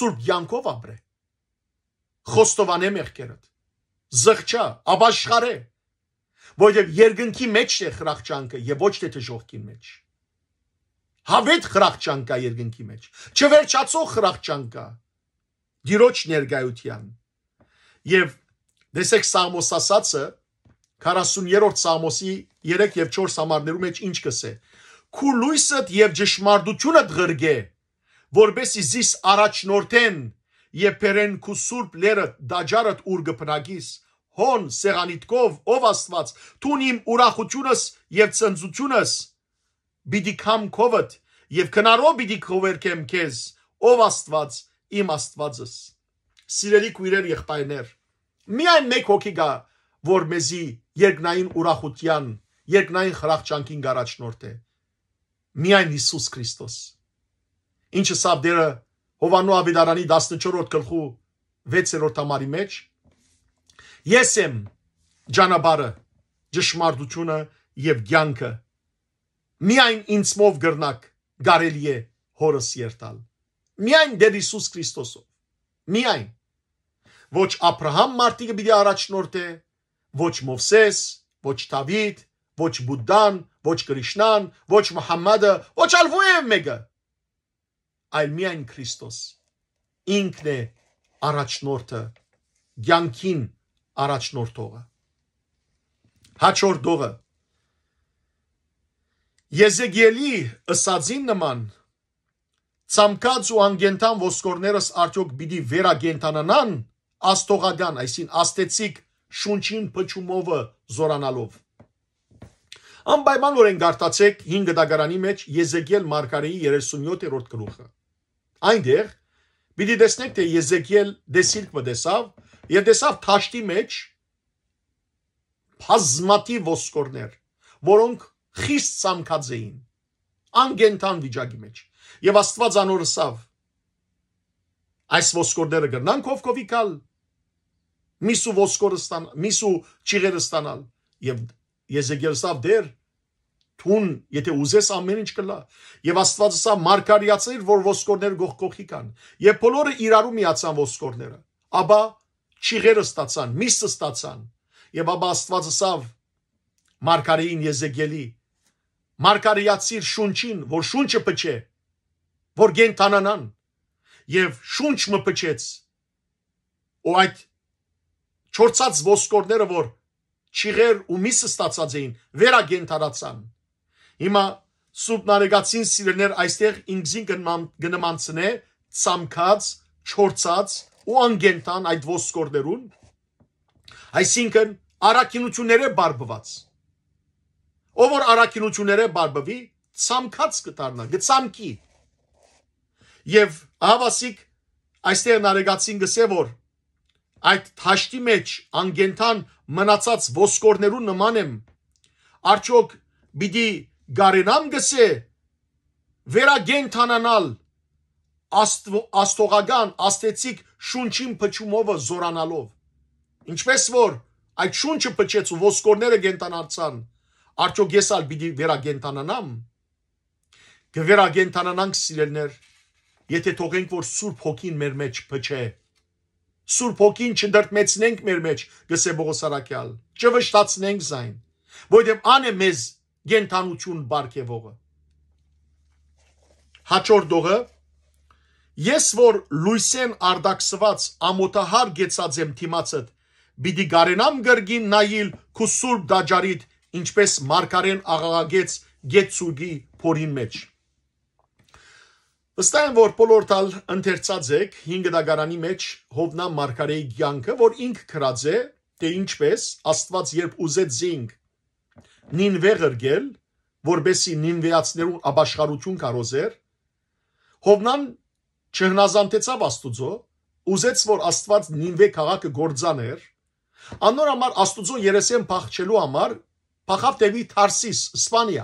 Սուրբ Յանկով ապրե։ Խոստովանե մեղքերդ։ Զղճա, աբաշխարե։ Որովհետև երգնքի մեջ է խրախճանքը եւ ոչ թե դժողքի մեջ։ Հավետ խրախճան կա երկնքի մեջ, չվերջացող խրախճան կա։ Գիրոջ ներգայության։ Եվ դեսեք Սամոս ասածը 40-րդ Սամոսի 3 եւ 4 համարներու մեջ ինչ կսե։ Քու լույսդ եւ ճշմարտությունդ ղրգե, որբեսի զիս առաջնորդեն եւ բերեն քու սուրբ լերը դաջարդ ուր գբնագիս հոն սեղանիդկով ով աստված տուն իմ ուրախությունս եւ ծնծությունս բիդի կամ քովդ եւ քնարո բիդի քովերքեմ քեզ ով աստված իմ աստվածս սիրելի քույրեր եղբայրներ միայն մեկ հոգի գա որ մեզի երկնային ուրախության երկնային խրախճանքին գարաչնորդ է միայն Հիսուս Քրիստոս ինչը սաբդերը Հովանու Ավիդարանի 14-րդ գլխու 6-րդ համարի մեջ ես եմ ջանաբարը ճշմարտությունը եւ ցանկը միայն ինձմով գրնակ կարելի է հորս երտալ միայն դեր Հիսուս Քրիստոսով միայն ոչ Աբրահամ մարտիկը պիտի առաջնորդե ոչ Մովսես ոչ Դավիթ ոչ Բուդդան ոչ Կրիշնան ոչ Մուհամմադը ոչ ալվույը մեգա այլ միայն Քրիստոս ինքն է առաջնորդը ցանկին առաջնորդողը հաջորդ դողը Եզեգիելի ըսածին նման ցամքած ու անգենթան ոսկորներս արդյոք պիտի վերագենթանանան աստողական, այսին աստեցիկ շունչին փչումովը զորանալով։ Անպայման օրեն գարտացեք 5 գտագարանի մեջ Եզեգիել Մարգարեի 37-րդ գլուխը։ Այնտեղ պիտի տեսնեք, թե Եզեգիել դեսիլք մտեսավ, եւ տեսավ թաշտի մեջ բազմատի ոսկորներ, որոնք խիստ ցամքած էին անգենթան վիճակի մեջ եւ աստված անորսավ այս ոսկորները գրնան կովկովի կալ միսու ոսկորը ստան միսու ճիղերը ստանալ եւ եզեգերսավ դեր թուն, եթե ուզես ամեն ինչ կլա։ Եվ Աստվածը սա մարգարիացներ, որ ոսկորներ գողկողի կան։ Եվ բոլորը իրարու միացան ոսկորները։ Աբա ճիղերը ստացան, միսը ստացան։ Եվ աբա Աստվածը սա մարգարեին Եզեգելի մարգարեացիր շունչին, որ շունչը փչե, որ գենտանանան եւ շունչ մը փչեց։ Ու այդ չորցած ոսկորները, որ չիղեր ու միսը ստացած էին, վերագենտարացան։ Հիմա Սուրբ Նարեգացին սիրելներ այստեղ ինքզին գնմանցնե ծամքած, չորցած ու անգենտան այդ ոսկորներուն։ Այսինքն առաքինությունները բարբված ով որ առաքինությունները բարբվի, ցամքած կդառնա, գծամքի։ Եվ հավասիկ այստեղ նարեգացին գսե որ այդ հաշտի մեջ անգենթան մնացած ոսկորներու նման եմ արդյոք պիտի գարենամ գսե վերագենթանանալ աստողական աստեցիկ շունչին փչումովը զորանալով ինչպես որ այդ շունչը փչեց ու ոսկորները գենտանարցան Արդյոք ես ալ պիտի վերագենտանանամ։ Կվերագենտանանանք սիրելներ, եթե թողենք որ Սուրբ Հոգին մեր մեջ փչե։ Սուրբ Հոգին չդրտմեցնենք մեր մեջ, գսե Պողոս Արաքյալ։ Չվշտացնենք զայն, որովհետև ան է մեզ գենտանություն բարգևողը։ Հաջորդ դողը ես որ լույսեն արդակսված ամոթահար գեցած եմ թիմացդ, բիդի գարենամ գրգին նայիլ քու սուրբ դաջարիդ ինչպես Մարգարեն աղաղագեց Գեցուգի փորին մեջ։ Վստահ եմ, որ բոլոր տալ ընթերցած եք 5 դագարանի մեջ Հովնա Մարգարեի ցանկը, որ ինք քրած է, թե ինչպես Աստված երբ ուզեց զինք նինվե գրգել, որբեսի նինվեացներուն աբաշխարություն կարոզեր, Հովնան չհնազանդեցավ Աստուծո, ուզեց որ Աստված նինվե քաղաքը գործաներ, անոր համար Աստուծո երեսեն փախչելու համար փախավ դեպի Թարսիս, Իսպանիա։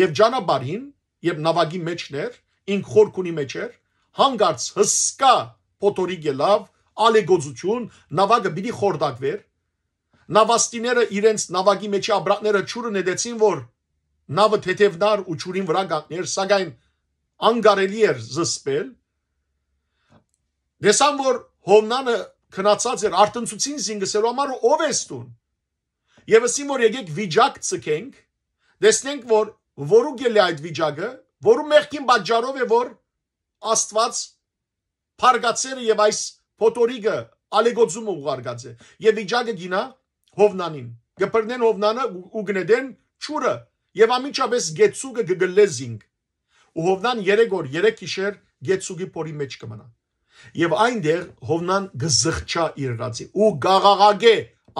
Եվ ճանապարհին, եւ նավակի մեջն էր, ինք խորքունի մեջ էր, հանգարց հսկա փոթորիկ ելավ, ալեգոզություն, նավակը պիտի խորդակվեր։ Նավաստիները իրենց նավակի մեջի աբրատները ճուրը նետեցին, որ նավը թեթևնար ու ճուրին վրա գատներ, սակայն անգարելի էր զսպել։ Դեսան որ Հովնանը քնացած էր, արտընծուցին զինգսելու համար ով ես տուն։ Եվ ասիմ որ եկեք վիճակ ցկենք, տեսնենք որ որու գելի այդ վիճակը, որու մեղքին պատճառով է որ Աստված փարգացերը եւ այս փոթորիկը ալեգոծում ուղարկած է։ Եվ վիճակը գինա Հովնանին։ Գպրնեն Հովնանը ու գնեդեն ճուրը եւ ամիջապես գեցուկը գգլեզինգ։ Ու Հովնան 3 օր 3 գիշեր գեցուկի փորի մեջ կմնա։ Եվ այնտեղ Հովնան գզղճա իր ռացի ու գաղաղագե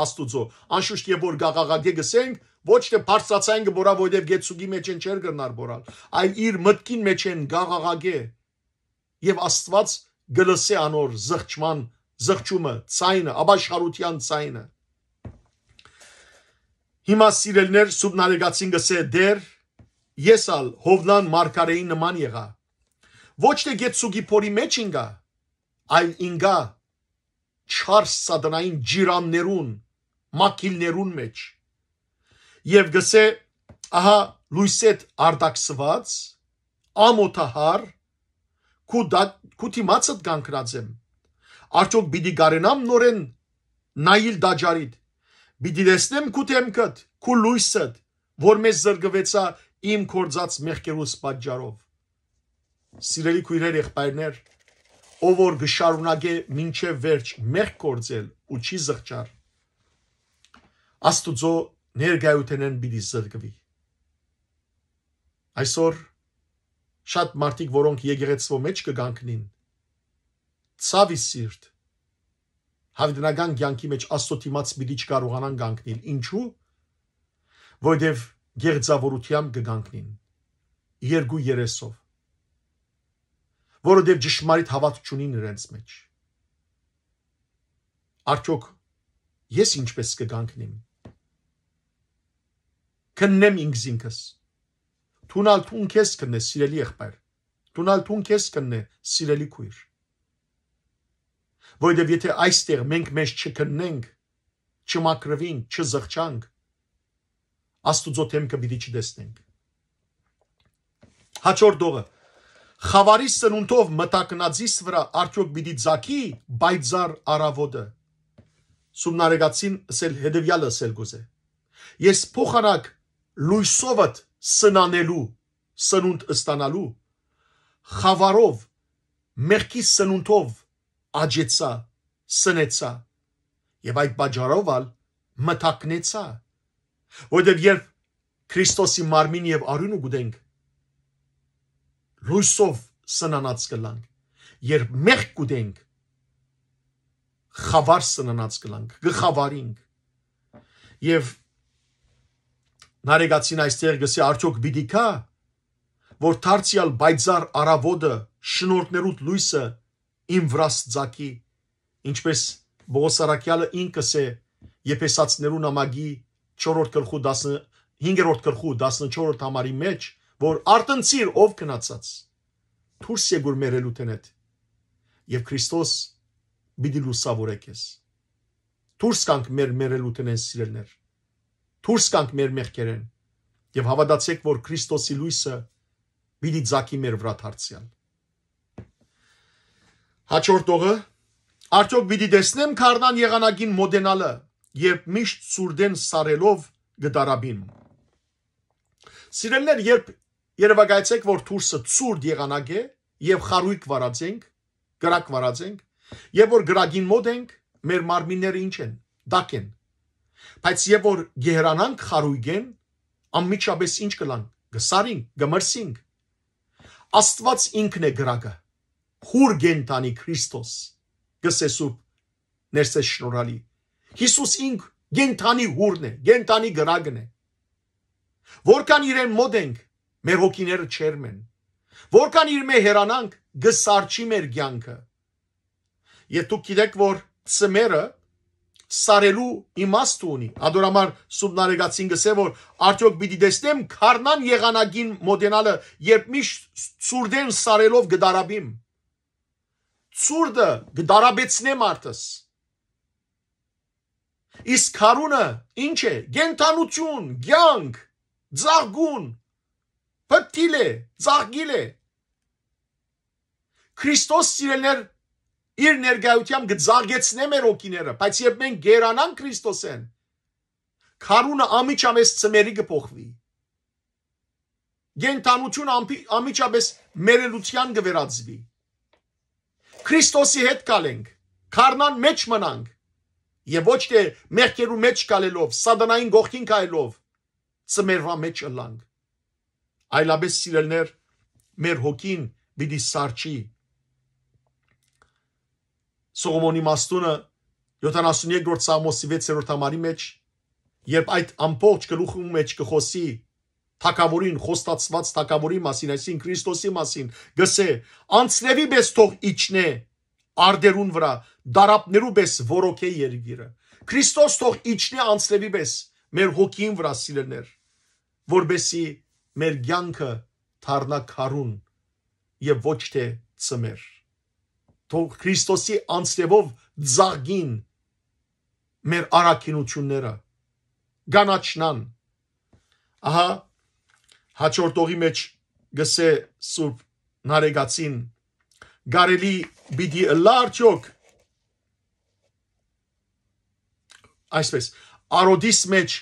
Աստուծո։ Անշուշտ եւ որ գաղաղագե գսենք, ոչ թե բարձրացային գորա, որովհետեւ գեցուգի մեջ են չեր գնար բորալ, այլ իր մտքին մեջ են գաղաղագե։ Եվ Աստված գլսե անոր զղջման զղջումը, ցայնը, աբաշխարության ցայնը։ Հիմա սիրելներ սուբնալեգացին գսե դեր ես ալ հովնան մարգարեի նման եղա։ Ոչ թե գեցուգի փորի մեջ ինգա, այլ ինգա չար սադնային ջիրաններուն մակիլներուն մեջ եւ գսե ահա լույսետ արդակսված ամոթահար կուտա կուտի մածդ գանկրած եմ արդյոք բիդի գարենամ նորեն նայիլ դաջարիդ բիդի դեսնեմ կուտեմքդ կու լույսդ որ մեզ զրգվեցա իմ կորձած մեղքերուս պատճառով սիրելի քույրեր եղբայրներ ով որ գշարունակե ոչ վերջ մեղք կորձել ու չի զղջար աստուծո ներգայութենեն բիդի զրկվի։ Այսօր շատ մարդիկ, որոնք եկեղեցվո մեջ կգանքնին, ցավի սիրտ, հավիտենական կյանքի մեջ աստո թիմաց միդի չկարողանան գանքնին, ինչու, որդև գեղձավորությամ կգանքնին, երկու երեսով, որոդև ճշմարիտ հավատությունին իրենց մեջ։ Արդյոք ես ինչպես կգանքնիմ քննեմ ինքս ինքս Թունալ թուն քեզ կնե սիրելի եղբայր։ Թունալ թուն քեզ կնե սիրելի քույր։ Որովհետև եթե այստեղ մենք մեզ չքննենք, չմակրվենք, չզղջանք, Աստուծո թեմքը պիտի չտեսնենք։ Հաջորդ օրը խավարի սնունդով մտակնածիս վրա արդյոք պիտի ձակի բայձար արավոդը։ Սումնարեգացին ասել հետևյալը ասել գոզե։ Ես փոխարակ լույսովդ սնանելու սնունդ ստանալու խավարով մեղքի սնունդով աջեցա սնեցա եւ այդ բաժարով ալ մտակնեցա որովհետեւ երբ Քրիստոսի մարմին եւ արյունը գուդենք լույսով սնանած կլանք երբ մեղք գուդենք խավար սնանած կլանք գխավարինք եւ նարեգացին այստեղ գսի արդյոք բիդի կա, որ թարցիալ բայձար առավոդը, շնորհներուտ լույսը իմ վրաս ձակի, ինչպես Բողոս Սարակյալը ինքս է Եփեսացներու նամագի 4-րդ գլխու 15-րդ գլխու 14-րդ համարի մեջ, որ արտնցիր ով կնացած թուրս եգուր մերելու տենետ եւ Քրիստոս բիդի լուսավորեք ես թուրս կանք մեր մերելու տենեն սիրելներ Թուրս կանք մեր մեղքերեն եւ հավատացեք, որ Քրիստոսի լույսը պիտի ձակի մեր վրա դարձյալ։ Հաջորդ օրը Արդյոք պիտի տեսնեմ քարնան եղանակին մոդենալը, երբ միշտ ծուրդեն սարելով գդարաբին։ Սիրելներ, երբ երևակայեցեք, որ թուրսը ծուրդ եղանակ է եւ խարույկ վարածենք, գրակ վարածենք, եւ որ գրագին մոտ ենք, մեր մարմինները ինչ են, դակ են, Բայց եւ որ Գեհրանանք խարույգեն անմիջապես ինչ կլան գսարին գմրսինգ Աստված ինքն է գրագը խուր գենտանի Քրիստոս գսեսու ներսես շնորհալի Հիսուս ինք գենտանի հուրն է գենտանի գրագն է Որքան իրեն մոտ ենք մեր հոգիները չերմեն Որքան իր մե հերանանք գսարչի մեր կյանքը Եթե դուք գիտեք որ սմերը սարելու իմաստ ունի։ Անդորամար սուբնարեգացին գսե որ արդյոք պիտի դեսնեմ քառնան եղանագին մոդենալը, երբ միշտ ծուրդեն սարելով գդարաբիմ։ Ծուրդը գդարաբեցնեմ արտս։ Իսկ քարունը ինչ է։ Գենտանություն, ցանկ, ծաղգուն, փտիլե, ծաղգիլե։ Քրիստոս սիրելներ իր ներկայությամբ գծագեցնե մեր օկիները, բայց երբ մենք գերանանք Քրիստոսեն, քարունը ամիջամես ծմերի կփոխվի։ Գենտանություն ամիջամես մերելության կվերածվի։ Քրիստոսի հետ կալենք, քարնան մեջ մնանք, եւ ոչ թե մեղքերու մեջ կալելով, սատանային գողքին կայելով, ծմերվա մեջ ըլանք։ Այլապես սիրելներ, մեր հոգին պիտի սարճի Սողոմոնի մաստունը 73-րդ Սամոսի 6-րդ համարի մեջ, երբ այդ ամբողջ գլուխի մեջ կխոսի Թակավորին խոստացված Թակավորի մասին, այսինքն Քրիստոսի մասին, գսե անցնեվի պես թող իջնե արդերուն վրա, դարապներու պես որոքե երգիրը։ Քրիստոս թող իջնե անցնեվի պես մեր հոգին վրա սիրելներ, որբեսի մեր ցանկը դառնա քարուն եւ ոչ թե ծմեր թող Քրիստոսի անձևով ձաղին մեր արակինությունները գանաչնան ահա հաջորդ օղի մեջ գսե Սուրբ Նարեգացին գարելի բիդի լարջոք այսպես արոդիս մեջ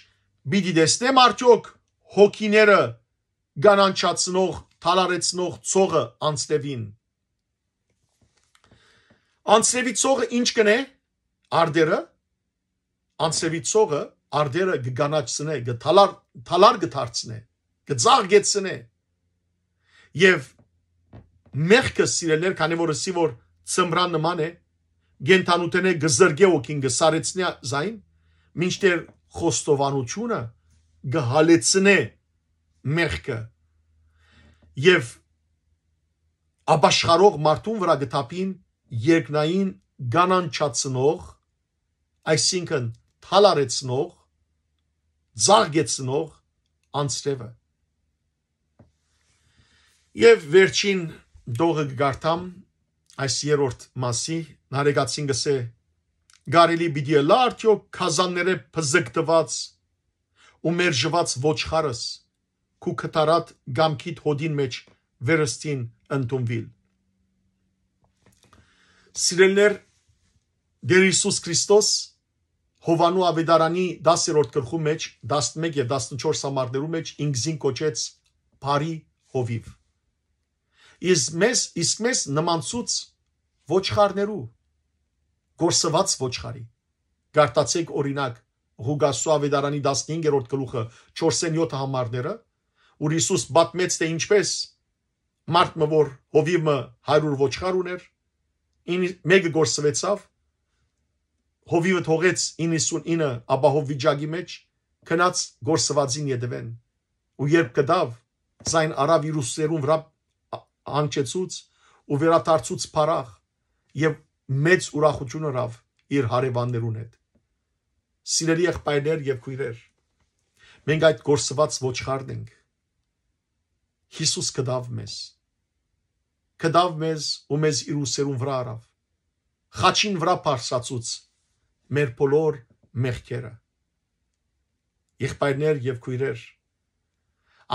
բիդի դեսնեմ արդյոք հոգիները գանանչացնող թալարեցնող ծողը անձևին Անցևի ցողը ինչ կնե արդերը անցևի ցողը արդերը գգանաչսնե գթալար թալար գթարցնե գծաղեցնե եւ մեղքը սիրելներ քանի որ ասի որ ծմրան նման է գենտանուտենե գզրգե օքին գսարեցնյա զայն մինչդեռ խոստովանությունը գհալեցնե մեղքը եւ աբաշխարող մարդուն վրա գտապին երկնային գանանչացնող, այսինքն թալարեցնող, զարգեցնող անձրևը։ Եվ վերջին դողը գարտամ այս երրորդ մասի նարեգացին գսե գարելի բիդի էլ արդյոք քազանները փզկտված ու մերժված ոչխարս քու կտարատ գամքիդ հոդին մեջ վերստին ընդունվիլ Սիրելներ, Դեր Հիսուս Քրիստոս Հովանու Ավետարանի 10-րդ գլխու մեջ 11 եւ 14 համարներու մեջ ինքզին կոչեց բարի հովիվ։ Իսկ մեզ իսկ մեզ նմանցուց ոչխարներու գործված ոչխարի։ Գարտացեք օրինակ Հուգասու Ավետարանի 15-րդ գլուխը 4-ն 7 համարները, որ Հիսուս պատմեց թե ինչպես մարդ մը որ հովիմը 100 ոչխար ուներ, մեկը գործվեցավ հովիվը թողեց 99 ապահով վիճակի մեջ քնած գործվածին յետևեն ու երբ կդավ ցայն արավ իրուսերուն վրա անջեցուց ու վերադարձուց փարախ եւ մեծ ուրախություն առավ իր հարևաններուն հետ սիրելի եղբայրներ եւ քույրեր մենք այդ գործված ոչխարն ենք Հիսուս կդավ մեզ կդավ մեզ ու մեզ իր ուսերուն վրա արավ, խաչին վրա պարսացուց մեր պոլոր մեղքերը։ Եղպայրներ և կույրեր,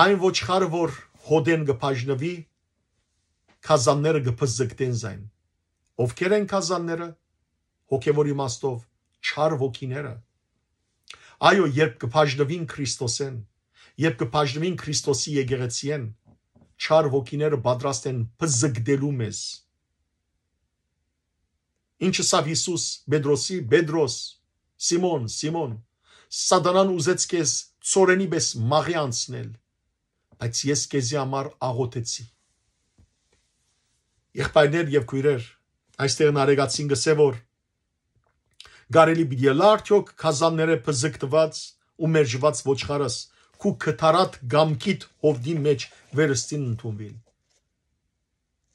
այն ոչխար, որ հոդեն գպաժնվի, կազանները գպզգտեն զայն։ Ովքեր են կազանները, հոգևոր իմաստով, չար ոգիները։ Այո, երբ կպաժնվին Քրիստոսեն, երբ կպաժնվին Քրիստոսի եգեղեցի են, չար ոգիները պատրաստ են բզգդելու մեզ։ Ինչը սավ Հիսուս Բեդրոսի, Բեդրոս, Սիմոն, Սիմոն, Սատանան ուզեց քեզ ծորենի պես մաղի անցնել, բայց ես քեզի համար աղոթեցի։ Եղբայրներ եւ քույրեր, այստեղ նարեգացին գսե որ Գարելի բիդելարտյոք քազանները փզկտված ու մերժված ոչխարս քու քթարատ գամքիդ հովդի մեջ վերստին ընդունվիլ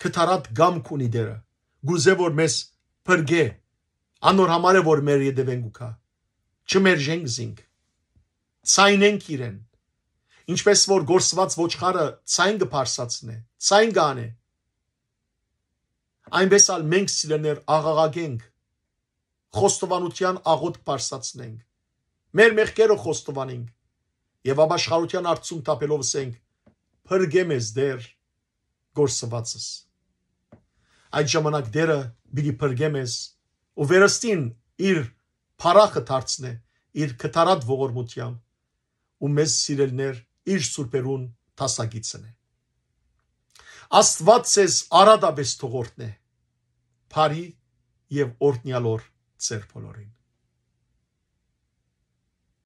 քթարատ գամք ունի դերը գուզե որ մեզ փրգե անոր համարը որ մեր եդևենք ուքա չմերժենք զինք ցայնենք իրեն ինչպես որ գործված ոչխարը ցայն կփարսացնե ցայն գանե այնպես ալ մենք սիրեներ աղաղագենք խոստովանության աղոտ բարձացնենք մեր մեղքերը խոստովանենք եւ ապաշխարության արծում տապելով ասենք փրգեմ ես դեր գործվածս այդ ժամանակ դերը բիդի փրգեմ ես ու վերստին իր փարախը դարձնե իր կտարած ողորմությամբ ու մեզ սիրելներ իր սուրբերուն տասագիցն է Աստված ես արադաբես թողորդն է, պարի և օրտնյալոր ծեր պոլորին։